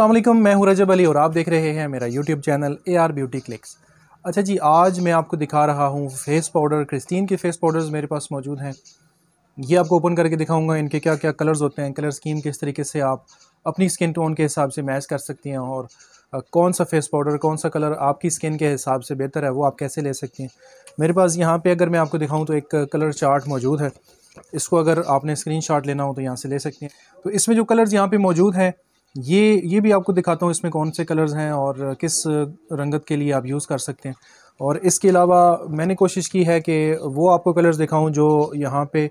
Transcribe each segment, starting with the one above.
असलम मैं हूं रजब अली और आप देख रहे हैं मेरा YouTube channel A R beauty clicks अच्छा जी आज मैं आपको दिखा रहा हूं फेस पाउडर क्रिस्टीन के फेस पाउडर्स मेरे पास मौजूद हैं ये आपको ओपन करके दिखाऊंगा इनके क्या क्या कलर्स होते हैं कलर स्कीम किस तरीके से आप अपनी स्किन टोन के हिसाब से मैच कर सकती हैं और कौन सा फेस पाउडर कौन सा कलर आपकी स्किन के हिसाब से बेहतर है वो आप कैसे ले सकती हैं मेरे पास यहाँ पर अगर मैं आपको दिखाऊँ तो एक कलर चार्ट मौजूद है इसको अगर आपने शॉट लेना हो तो यहाँ से ले सकती हैं तो इसमें जो कलर्स यहाँ पर मौजूद हैं ये ये भी आपको दिखाता हूँ इसमें कौन से कलर्स हैं और किस रंगत के लिए आप यूज़ कर सकते हैं और इसके अलावा मैंने कोशिश की है कि वो आपको कलर्स दिखाऊं जो यहाँ पे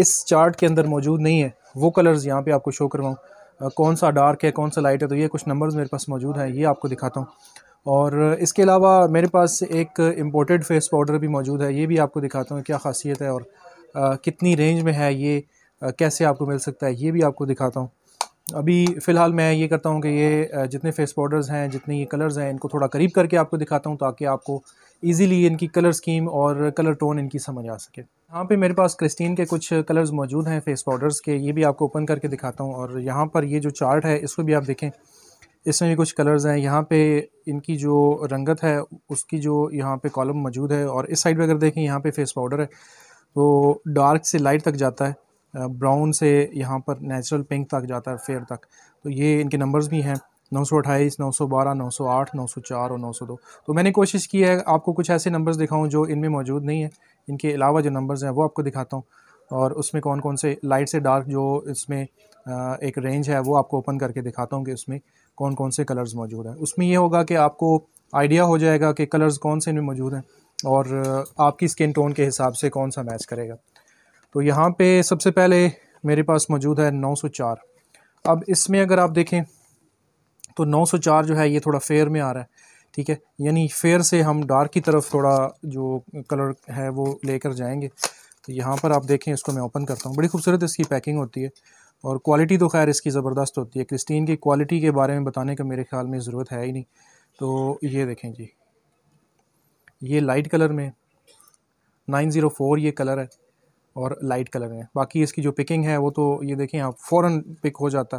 इस चार्ट के अंदर मौजूद नहीं है वो कलर्स यहाँ पे आपको शो करवाऊँ कौन सा डार्क है कौन सा लाइट है तो ये कुछ नंबर्स मेरे पास मौजूद हैं ये आपको दिखाता हूँ और इसके अलावा मेरे पास एक इम्पोर्टेड फेस पाउडर भी मौजूद है ये भी आपको दिखाता हूँ क्या खासियत है और कितनी रेंज में है ये कैसे आपको मिल सकता है ये भी आपको दिखाता हूँ अभी फ़िलहाल मैं ये करता हूँ कि ये जितने फेस पाउडर्स हैं जितने ये कलर्स हैं इनको थोड़ा करीब करके आपको दिखाता हूँ ताकि आपको इजीली इनकी कलर स्कीम और कलर टोन इनकी समझ आ सके यहाँ पे मेरे पास क्रिस्टीन के कुछ कलर्स मौजूद हैं फेस पाउडर्स के ये भी आपको ओपन करके दिखाता हूँ और यहाँ पर ये जो चार्ट है इसको भी आप देखें इसमें भी कुछ कलर्स हैं यहाँ पे इनकी जो रंगत है उसकी जो यहाँ पे कॉलम मौजूद है और इस साइड पर अगर देखें यहाँ पे फेस पाउडर है वो तो डार्क से लाइट तक जाता है ब्राउन से यहाँ पर नेचुरल पिंक तक जाता है फेयर तक तो ये इनके नंबर्स भी हैं नौ सौ अट्ठाईस नौ सौ बारह नौ सौ आठ नौ सौ चार और नौ सौ दो तो मैंने कोशिश की है आपको कुछ ऐसे नंबर्स दिखाऊँ जो इनमें मौजूद नहीं है इनके अलावा जो नंबर्स हैं वो आपको दिखाता हूँ और उसमें कौन कौन से लाइट से डार्क जो इसमें एक रेंज है वो आपको ओपन करके दिखाता हूँ कि उसमें कौन कौन से कलर्स मौजूद हैं उसमें यह होगा कि आपको आइडिया हो जाएगा कि कलर्स कौन से इनमें मौजूद हैं और आपकी स्किन टोन के हिसाब से कौन सा मैच करेगा तो यहाँ पे सबसे पहले मेरे पास मौजूद है 904 अब इसमें अगर आप देखें तो 904 जो है ये थोड़ा फेयर में आ रहा है ठीक है यानी फेयर से हम डार्क की तरफ थोड़ा जो कलर है वो लेकर जाएंगे तो यहाँ पर आप देखें इसको मैं ओपन करता हूँ बड़ी खूबसूरत इसकी पैकिंग होती है और क्वालिटी तो खैर इसकी ज़बरदस्त होती है क्रिस्टीन की क्वालिटी के बारे में बताने का मेरे ख्याल में ज़रूरत है ही नहीं तो ये देखें जी ये लाइट कलर में 904 ये कलर है और लाइट कलर में बाकी इसकी जो पिकिंग है वो तो ये देखें आप फ़ौर पिक हो जाता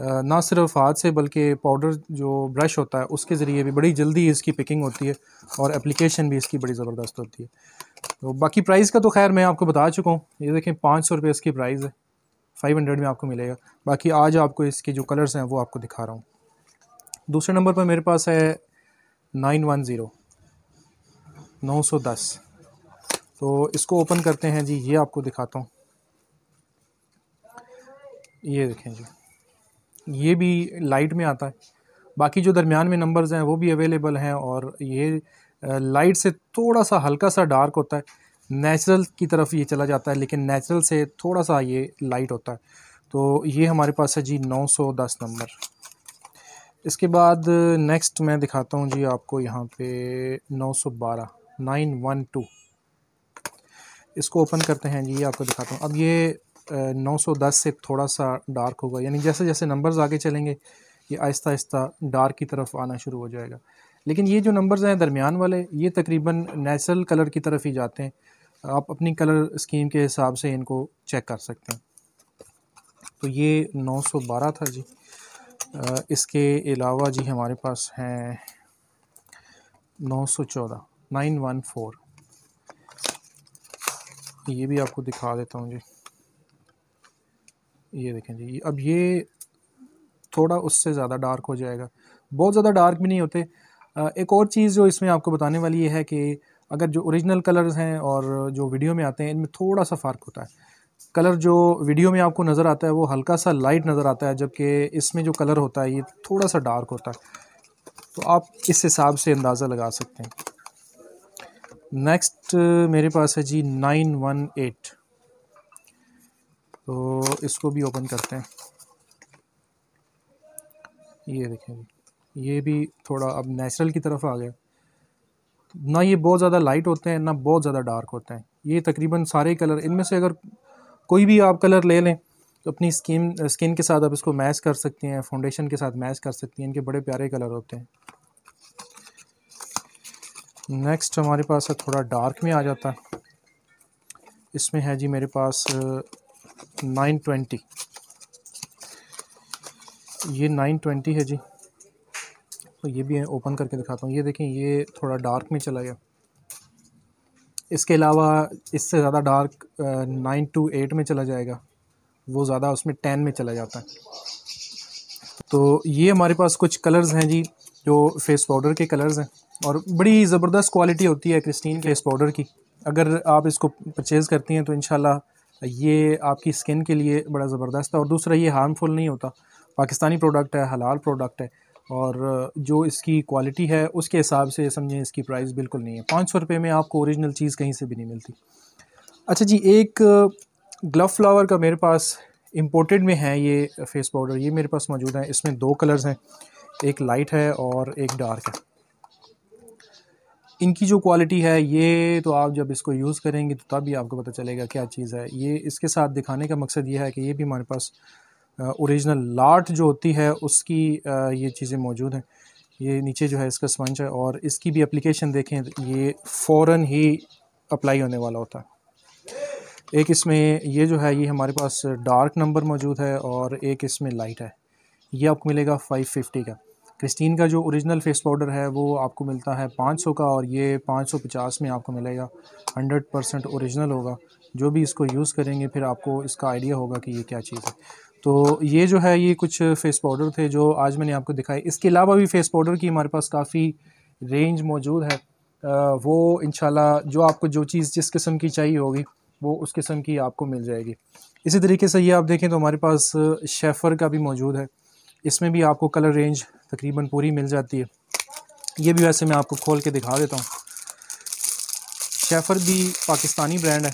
है ना सिर्फ हाथ से बल्कि पाउडर जो ब्रश होता है उसके ज़रिए भी बड़ी जल्दी इसकी पिकिंग होती है और एप्लीकेशन भी इसकी बड़ी ज़बरदस्त होती है तो बाकी प्राइस का तो खैर मैं आपको बता चुका हूँ ये देखें पाँच सौ रुपये इसकी प्राइस है फाइव हंड्रेड में आपको मिलेगा बाकी आज आपको इसके जो कलर्स हैं वो आपको दिखा रहा हूँ दूसरे नंबर पर मेरे पास है नाइन वन ज़ीरो नौ सौ दस तो इसको ओपन करते हैं जी ये आपको दिखाता हूँ ये देखें जी ये भी लाइट में आता है बाकी जो दरमियान में नंबर्स हैं वो भी अवेलेबल हैं और ये लाइट से थोड़ा सा हल्का सा डार्क होता है नेचुरल की तरफ ये चला जाता है लेकिन नेचुरल से थोड़ा सा ये लाइट होता है तो ये हमारे पास है जी 910 नंबर इसके बाद नेक्स्ट मैं दिखाता हूँ जी आपको यहाँ पे 912 912 इसको ओपन करते हैं जी ये आपको दिखाता हूँ अब ये नौ सौ दस से थोड़ा सा डार्क होगा यानी जैसे जैसे नंबर्स आगे चलेंगे ये आहिस्ता आहिस्ता डार्क की तरफ आना शुरू हो जाएगा लेकिन ये जो नंबर्स हैं दरमियान वाले ये तकरीबन नेचुरल कलर की तरफ ही जाते हैं आप अपनी कलर स्कीम के हिसाब से इनको चेक कर सकते हैं तो ये 912 था जी आ, इसके अलावा जी हमारे पास हैं 914 914 ये भी आपको दिखा देता हूँ जी ये देखें जी अब ये थोड़ा उससे ज़्यादा डार्क हो जाएगा बहुत ज़्यादा डार्क भी नहीं होते एक और चीज़ जो इसमें आपको बताने वाली ये है कि अगर जो ओरिजिनल कलर्स हैं और जो वीडियो में आते हैं इनमें थोड़ा सा फ़र्क होता है कलर जो वीडियो में आपको नज़र आता है वो हल्का सा लाइट नज़र आता है जबकि इसमें जो कलर होता है ये थोड़ा सा डार्क होता है तो आप इस हिसाब से अंदाज़ा लगा सकते हैं नेक्स्ट uh, मेरे पास है जी नाइन वन एट तो इसको भी ओपन करते हैं ये देखें ये भी थोड़ा अब नेचुरल की तरफ आ गया ना ये बहुत ज़्यादा लाइट होते हैं ना बहुत ज़्यादा डार्क होते हैं ये तकरीबन सारे कलर इनमें से अगर कोई भी आप कलर ले लें तो अपनी स्किन स्किन के साथ आप इसको मैच कर सकते हैं फाउंडेशन के साथ मैच कर सकती हैं इनके बड़े प्यारे कलर होते हैं नेक्स्ट हमारे पास है थोड़ा डार्क में आ जाता है इसमें है जी मेरे पास नाइन ट्वेंटी ये नाइन ट्वेंटी है जी तो ये भी ओपन करके दिखाता हूँ ये देखें ये थोड़ा डार्क में चला गया इसके अलावा इससे ज़्यादा डार्क नाइन टू एट में चला जाएगा वो ज़्यादा उसमें टेन में चला जाता है तो ये हमारे पास कुछ कलर्स हैं जी जो फेस पाउडर के कलर्स हैं और बड़ी ज़बरदस्त क्वालिटी होती है क्रिस्टीन फेस पाउडर की अगर आप इसको परचेज़ करती हैं तो इन ये आपकी स्किन के लिए बड़ा ज़बरदस्त है और दूसरा ये हार्मफुल नहीं होता पाकिस्तानी प्रोडक्ट है हलाल प्रोडक्ट है और जो इसकी क्वालिटी है उसके हिसाब से समझें इसकी प्राइस बिल्कुल नहीं है पाँच सौ रुपये में आपको ओरिजिनल चीज़ कहीं से भी नहीं मिलती अच्छा जी एक ग्लव फ्लावर का मेरे पास इम्पोर्टेड में है ये फेस पाउडर ये मेरे पास मौजूद है इसमें दो कलर्स हैं एक लाइट है और एक डार्क है इनकी जो क्वालिटी है ये तो आप जब इसको यूज़ करेंगे तो तब भी आपको पता चलेगा क्या चीज़ है ये इसके साथ दिखाने का मकसद ये है कि ये भी हमारे पास ओरिजिनल लाट जो होती है उसकी ये चीज़ें मौजूद हैं ये नीचे जो है इसका स्पंज है और इसकी भी अप्लीकेशन देखें ये फ़ौर ही अप्लाई होने वाला होता है एक इसमें ये जो है ये हमारे पास डार्क नंबर मौजूद है और एक इसमें लाइट है ये आपको मिलेगा 550 का क्रिस्टीन का जो ओरिजिनल फेस पाउडर है वो आपको मिलता है 500 का और ये 550 में आपको मिलेगा 100 परसेंट औरिजिनल होगा जो भी इसको यूज़ करेंगे फिर आपको इसका आइडिया होगा कि ये क्या चीज़ है तो ये जो है ये कुछ फेस पाउडर थे जो आज मैंने आपको दिखाए इसके अलावा भी फेस पाउडर की हमारे पास काफ़ी रेंज मौजूद है वो इन जो आपको जो चीज़ जिस किस्म की चाहिए होगी वो उस किस्म की आपको मिल जाएगी इसी तरीके से ये आप देखें तो हमारे पास शेफ़र का भी मौजूद है इसमें भी आपको कलर रेंज तकरीबन पूरी मिल जाती है ये भी वैसे मैं आपको खोल के दिखा देता हूँ शेफर भी पाकिस्तानी ब्रांड है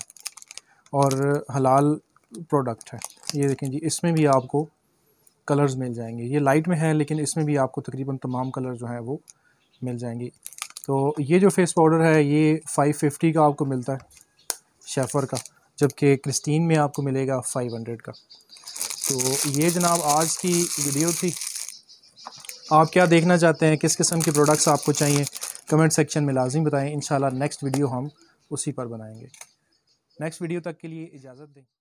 और हलाल प्रोडक्ट है ये देखें जी इसमें भी आपको कलर्स मिल जाएंगे ये लाइट में है लेकिन इसमें भी आपको तकरीबन तमाम कलर जो हैं वो मिल जाएंगे तो ये जो फेस पाउडर है ये 550 का आपको मिलता है शेफर का जबकि क्रिस्टीन में आपको मिलेगा 500 का तो ये जनाब आज की वीडियो थी आप क्या देखना चाहते हैं किस किस्म के प्रोडक्ट्स आपको चाहिए कमेंट सेक्शन में लाजिम बताएं इन नेक्स्ट वीडियो हम उसी पर बनाएंगे नेक्स्ट वीडियो तक के लिए इजाज़त दें